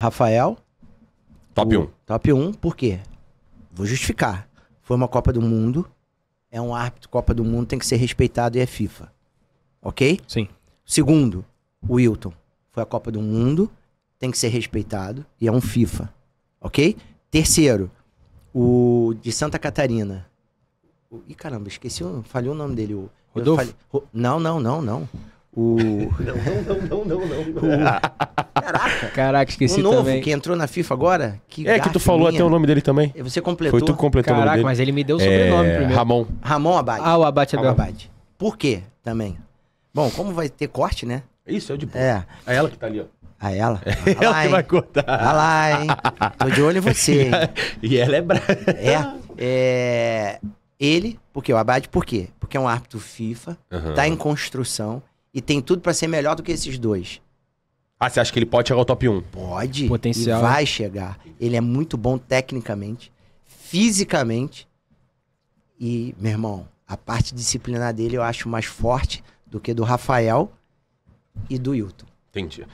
Rafael. Top 1. Top 1, por quê? Vou justificar. Foi uma Copa do Mundo. É um árbitro Copa do Mundo, tem que ser respeitado e é FIFA. Ok? Sim. Segundo, o Wilton. Foi a Copa do Mundo, tem que ser respeitado e é um FIFA. Ok? Terceiro, o de Santa Catarina. O, ih, caramba, esqueci, o, falhei o nome dele. O, Rodolfo? ro, não, não, não, não. O... não, não, não, não, não. não. Caraca. Caraca, esqueci o novo também. que entrou na FIFA agora. Que é que tu falou minha. até o nome dele também. É, você completou. Foi tu que completou Caraca, o nome dele. mas ele me deu o sobrenome é... primeiro. Ramon. Ramon Abad. Ah, o Abad é do Abad. Por quê também? Bom, como vai ter corte, né? Isso, eu é de boa. É. É ela que tá ali, ó. A ah, é ela? É ela que vai cortar. Vai lá, hein? Tô de olho em você. e ela é brava. É, é. Ele, porque o Abad, por quê? Porque é um árbitro FIFA, uhum. tá em construção e tem tudo para ser melhor do que esses dois. Ah, você acha que ele pode chegar ao top 1? Pode. Potencial. E vai chegar. Ele é muito bom tecnicamente, fisicamente. E, meu irmão, a parte disciplinar dele eu acho mais forte do que do Rafael e do Hilton. Entendi.